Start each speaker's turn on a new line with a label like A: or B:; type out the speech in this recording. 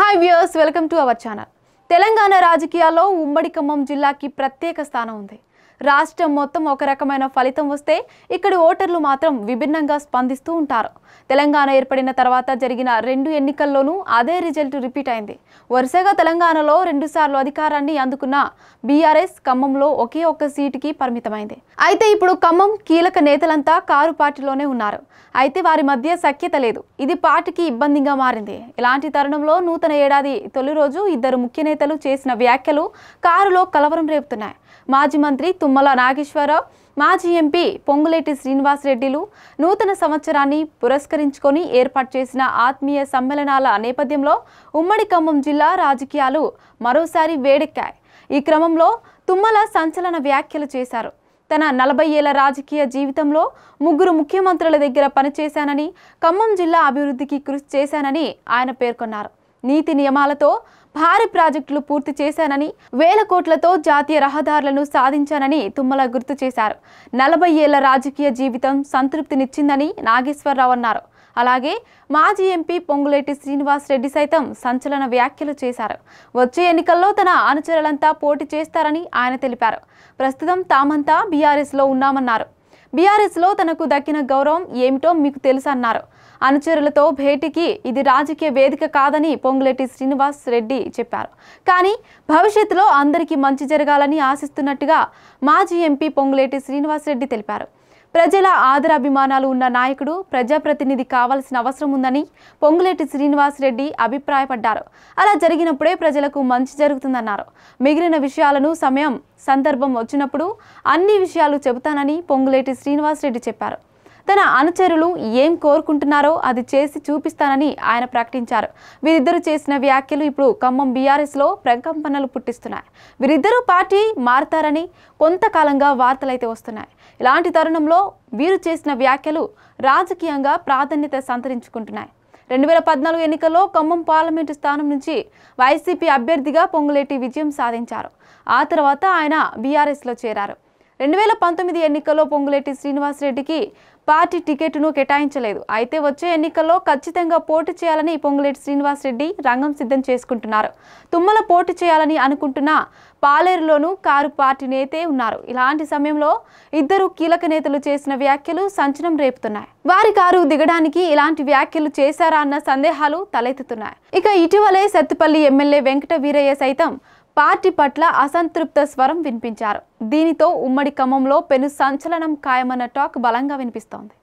A: hi viewers welcome to our channel Telangana రాజకీయాల్లో ఉమ్మడి ఖమ్మం జిల్లాకి ప్రత్యేక స్థానం ఉంది రాష్ట్రం మొత్తం ఒక రకమైన ఫలితం వస్తే ఇక్కడి ఓటర్లు మాత్రం విభిన్నంగా స్పందిస్తూ ఉంటారు తెలంగాణ ఏర్పడిన తర్వాత జరిగిన రెండు ఎన్నికల్లోనూ అదే రిజల్ట్ రిపీట్ అయింది వరుసగా తెలంగాణలో రెండుసార్లు అధికారాన్ని అందుకున్న బీఆర్ఎస్ ఖమ్మంలో ఒకే ఒక్క సీటుకి పరిమితమైంది అయితే ఇప్పుడు ఖమ్మం కీలక నేతలంతా కారు పార్టీలోనే ఉన్నారు అయితే వారి మధ్య సఖ్యత లేదు ఇది పార్టీకి ఇబ్బందిగా మారింది ఇలాంటి తరుణంలో నూతన ఏడాది తొలి రోజు ఇద్దరు ముఖ్య నేతలు చేసిన వ్యాఖ్యలు కారులో కలవరం రేపుతున్నాయి మాజీ మంత్రి తుమ్మల నాగేశ్వరరావు మాజీ ఎంపీ పొంగులేటి శ్రీనివాసరెడ్డిలు నూతన సంవత్సరాన్ని పురస్కరించుకొని ఏర్పాటు చేసిన ఆత్మీయ సమ్మేళనాల నేపథ్యంలో ఉమ్మడి ఖమ్మం జిల్లా రాజకీయాలు మరోసారి వేడెక్కాయి ఈ క్రమంలో తుమ్మల సంచలన వ్యాఖ్యలు చేశారు తన నలభై ఏళ్ల రాజకీయ జీవితంలో ముగ్గురు ముఖ్యమంత్రుల దగ్గర పనిచేశానని ఖమ్మం జిల్లా అభివృద్ధికి కృషి చేశానని ఆయన పేర్కొన్నారు నీతి నియమాలతో భారీ ప్రాజెక్టులు పూర్తి చేశానని వేల కోట్లతో జాతీయ రహదారులను సాధించానని తుమ్మల గుర్తు చేశారు నలభై ఏళ్ల రాజకీయ జీవితం సంతృప్తినిచ్చిందని నాగేశ్వరరావు అన్నారు అలాగే మాజీ ఎంపీ పొంగులేటి శ్రీనివాస్ రెడ్డి సైతం సంచలన వ్యాఖ్యలు చేశారు వచ్చే ఎన్నికల్లో తన అనుచరులంతా పోటీ చేస్తారని ఆయన తెలిపారు ప్రస్తుతం తామంతా బీఆర్ఎస్లో ఉన్నామన్నారు బీఆర్ఎస్లో తనకు దక్కిన గౌరవం ఏమిటో మీకు తెలుసన్నారు అనుచరులతో భేటీకి ఇది రాజకీయ వేదిక కాదని పొంగులేటి శ్రీనివాస్ రెడ్డి చెప్పారు కానీ భవిష్యత్తులో అందరికీ మంచి జరగాలని ఆశిస్తున్నట్టుగా మాజీ ఎంపీ పొంగులేటి శ్రీనివాస్ రెడ్డి తెలిపారు ప్రజల ఆదరాభిమానాలు ఉన్న నాయకుడు ప్రజాప్రతినిధి కావాల్సిన అవసరం ఉందని పొంగులేటి శ్రీనివాస్ రెడ్డి అభిప్రాయపడ్డారు అలా జరిగినప్పుడే ప్రజలకు మంచి జరుగుతుందన్నారు మిగిలిన విషయాలను సమయం సందర్భం వచ్చినప్పుడు అన్ని విషయాలు చెబుతానని పొంగులేటి శ్రీనివాస్ రెడ్డి చెప్పారు తన అనుచరులు ఏం కోరుకుంటున్నారో అది చేసి చూపిస్తానని ఆయన ప్రకటించారు వీరిద్దరూ చేసిన వ్యాఖ్యలు ఇప్పుడు ఖమ్మం బీఆర్ఎస్లో ప్రకంపనలు పుట్టిస్తున్నాయి వీరిద్దరూ పార్టీ మారతారని కొంతకాలంగా వార్తలైతే వస్తున్నాయి ఇలాంటి తరుణంలో వీరు చేసిన వ్యాఖ్యలు రాజకీయంగా ప్రాధాన్యత సంతరించుకుంటున్నాయి రెండు వేల పద్నాలుగు ఎన్నికల్లో ఖమ్మం పార్లమెంటు స్థానం నుంచి వైసీపీ అభ్యర్థిగా పొంగులేటి విజయం సాధించారు ఆ తర్వాత ఆయన బీఆర్ఎస్లో చేరారు రెండు వేల పంతొమ్మిది ఎన్నికల్లో పొంగులేటి శ్రీనివాసరెడ్డికి పార్టీ టికెట్ను కేటాయించలేదు అయితే వచ్చే ఎన్నికల్లో ఖచ్చితంగా పోటీ చేయాలని పొంగులేటి శ్రీనివాసరెడ్డి రంగం సిద్ధం చేసుకుంటున్నారు తుమ్మల పోటీ చేయాలని అనుకుంటున్న పాలేరులోనూ కారు పార్టీ నేతే ఉన్నారు ఇలాంటి సమయంలో ఇద్దరు కీలక నేతలు చేసిన వ్యాఖ్యలు సంచనం రేపుతున్నాయి వారి కారు దిగడానికి ఇలాంటి వ్యాఖ్యలు చేశారా అన్న సందేహాలు తలెత్తుతున్నాయి ఇక ఇటీవలే సత్తుపల్లి ఎమ్మెల్యే వెంకట వీరయ్య సైతం పార్టీ పట్ల అసంతృప్త స్వరం వినిపించారు దీనితో ఉమ్మడి ఖమ్మంలో పెను సంచలనం ఖాయమన్న టాక్ బలంగా వినిపిస్తోంది